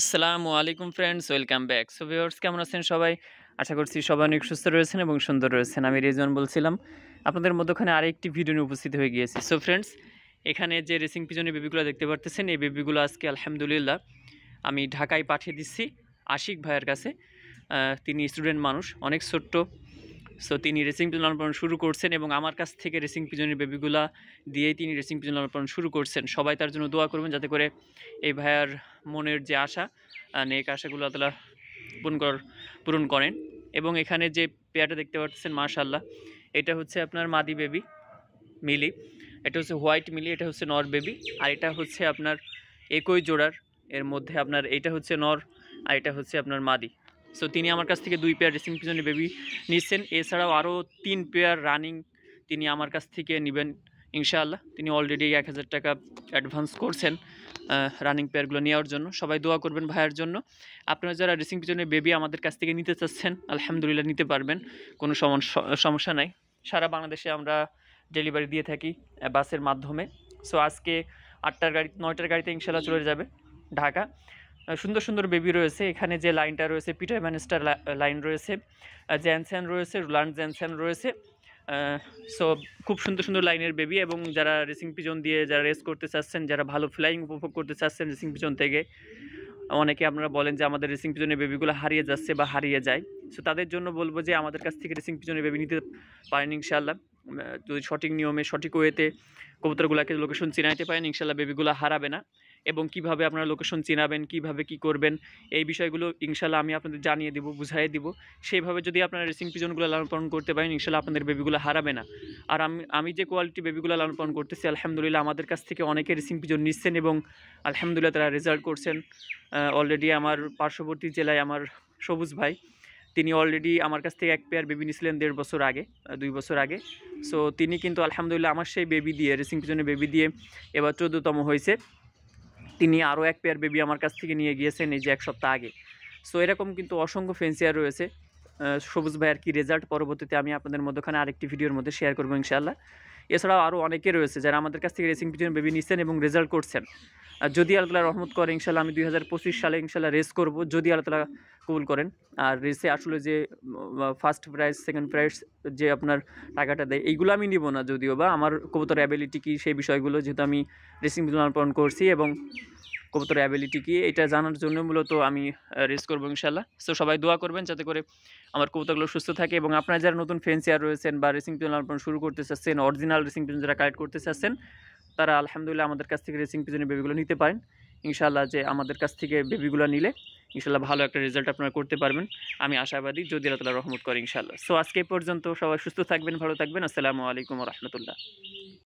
আসসালামু আলাইকুম friends welcome back so viewers কেমন আছেন সবাই আশা করছি সবাই অনেক সুস্থ রয়েছেন এবং সুন্দর রয়েছেন আমি রেজন বলছিলাম আপনাদের মধ্যখানে আরেকটি ভিডিও নিয়ে উপস্থিত হয়ে গিয়েছি সো ফ্রেন্ডস এখানে যে রেসিং পিজনের বেবিগুলো দেখতে পারতেছেন এই বেবিগুলো আজকে আলহামদুলিল্লাহ আমি ঢাকায় পাঠিয়ে দিচ্ছি আশিক ভাইয়ের কাছে তিনি স্টুডেন্ট মানুষ অনেক ছোট্ট সো তিনি রেসিং পিজন লালন পালন শুরু করছেন এবং আমার কাছ থেকে রেসিং পিজনের বেবিগুলা দিয়েই তিনি রেসিং পিজন লালন পালন শুরু করছেন সবাই তার জন্য দোয়া করবেন যাতে করে এই ভাইয়ার মনের যে আশা নেক আশাগুলো আতলা পূরণ কর পূরণ করেন এবং এখানে যে পেয়ারটা দেখতে পাচ্ছেন মার্শাল্লাহ এটা হচ্ছে আপনার মাদি বেবি মিলি এটা হচ্ছে হোয়াইট মিলি এটা হচ্ছে নর বেবি আর এটা হচ্ছে আপনার একই জোড়ার এর মধ্যে আপনার এটা হচ্ছে নর আর এটা হচ্ছে আপনার মাদি সো তিনি আমার কাছ থেকে দুই পেয়ার রেসিং পিছনে বেবি নিচ্ছেন এছাড়াও আরও তিন পেয়ার রানিং তিনি আমার কাছ থেকে নেবেন ইনশাআল্লাহ তিনি অলরেডি এক হাজার টাকা অ্যাডভান্স করছেন রানিং পেয়ারগুলো নেওয়ার জন্য সবাই দোয়া করবেন ভাইয়ের জন্য আপনারা যারা রেসিং পিছনে বেবি আমাদের কাছ থেকে নিতে চাচ্ছেন আলহামদুলিল্লাহ নিতে পারবেন কোনো সমস্যা নাই সারা বাংলাদেশে আমরা ডেলিভারি দিয়ে থাকি বাসের মাধ্যমে সো আজকে আটটার গাড়ি নয়টার গাড়িতে ইনশাল্লাহ চলে যাবে ঢাকা সুন্দর সুন্দর বেবি রয়েছে এখানে যে লাইনটা রয়েছে পিটার ম্যানিস্টার লাইন রয়েছে জ্যানস্যান রয়েছে রুলান্ড জ্যানস্যান রয়েছে সো খুব সুন্দর সুন্দর লাইনের বেবি এবং যারা রেসিং পিজন দিয়ে যারা রেস করতে চাচ্ছেন যারা ভালো ফ্লাইং উপভোগ করতে চাচ্ছেন রেসিং পিজন থেকে অনেকে আপনারা বলেন যে আমাদের রেসিং পিজনের বেবিগুলো হারিয়ে যাচ্ছে বা হারিয়ে যায় সো তাদের জন্য বলবো যে আমাদের কাছ থেকে রেসিং পিজনের বেবি নিতে পারেন ইনশাল্লাহ মানে যদি সঠিক নিয়মে সঠিক ওয়েতে কবুতরগুলোকে লোকেশন চিনাইতে পারেন ইনশাল্লাহ বেবিগুলো হারাবে না এবং কিভাবে আপনারা লোকেশন চিনাবেন কিভাবে কি করবেন এই বিষয়গুলো ইনশাল্লাহ আমি আপনাদের জানিয়ে দিব বুঝাই দিব সেইভাবে যদি আপনারা রেসিং পিজনগুলো লালন পালন করতে পারেন ইনশাল্লাহ আপনাদের বেবিগুলো হারাবে না আর আমি আমি যে কোয়ালিটি বেবিগুলো লালন পালন করতেছি আলহামদুলিল্লাহ আমাদের কাছ থেকে অনেকে রেসিং পিজন নিচ্ছেন এবং আলহামদুলিল্লাহ তারা রেজাল্ট করছেন অলরেডি আমার পার্শ্ববর্তী জেলায় আমার সবুজ ভাই তিনি অলরেডি আমার কাছ থেকে এক পেয়ার বেবি নিয়েছিলেন দেড় বছর আগে দুই বছর আগে সো তিনি কিন্তু আলহামদুলিল্লাহ আমার সেই বেবি দিয়ে রেসিং পিছনে বেবি দিয়ে এবার চোদ্দতম হয়েছে তিনি আরও এক পেয়ার বেবি আমার কাছ থেকে নিয়ে গিয়েছেন এই যে এক সপ্তাহ আগে সো এরকম কিন্তু অসংখ্য ফেন্সিয়ার রয়েছে সবুজ ভাইয়ের কি রেজাল্ট পরবর্তীতে আমি আপনাদের মধ্যখানে আরেকটি ভিডিওর মধ্যে শেয়ার করবো ইনশাআল্লাহ এছাড়াও আরও অনেকে রয়েছে যারা আমাদের কাছ থেকে রেসিং পিছনে বেবি নিচ্ছেন এবং রেজাল্ট করছেন যদি আল্লাহ রহমত করে ইনশাল্লাহ আমি দুই সালে ইনশাল্লাহ রেস করবো যদি আল্লাহ কবুল করেন আর রেসে আসলে যে ফার্স্ট প্রাইজ সেকেন্ড প্রাইজ যে আপনার টাকাটা দেয় এইগুলো আমি নিব না যদিও বা আমার কবুতর অ্যাবিলিটি কী সেই বিষয়গুলো যেহেতু আমি রেসিং পালন করছি এবং কবুতর অ্যাবিলিটি কী এটা জানার জন্য মূলত আমি রেস করবো ইনশাল্লাহ সো সবাই দোয়া করবেন যাতে করে আমার কবুতরগুলো সুস্থ থাকে এবং আপনারা যারা নতুন ফেন্সিয়ার রয়েছেন বা রেসিং পিজন লালন শুরু করতে চাচ্ছেন অরিজিনাল রেসিং পিজন যারা কালেক্ট করতে চাচ্ছেন তারা আলহামদুলিল্লাহ আমাদের কাছ থেকে রেসিং পিজনের বেবিগুলো নিতে পারেন ইনশাল্লাহ যে আমাদের কাছ থেকে বেবিগুলো নিলে ইনশাল্লাহ ভালো একটা রেজাল্ট আপনারা করতে পারবেন আমি আশাবাদী যদি আল্লাহ রহমত করে ইনশাল্লাহ সো আজকে পর্যন্ত সবাই সুস্থ থাকবেন ভালো থাকবেন আসসালামু আলাইকুম রহমতুল্লাহ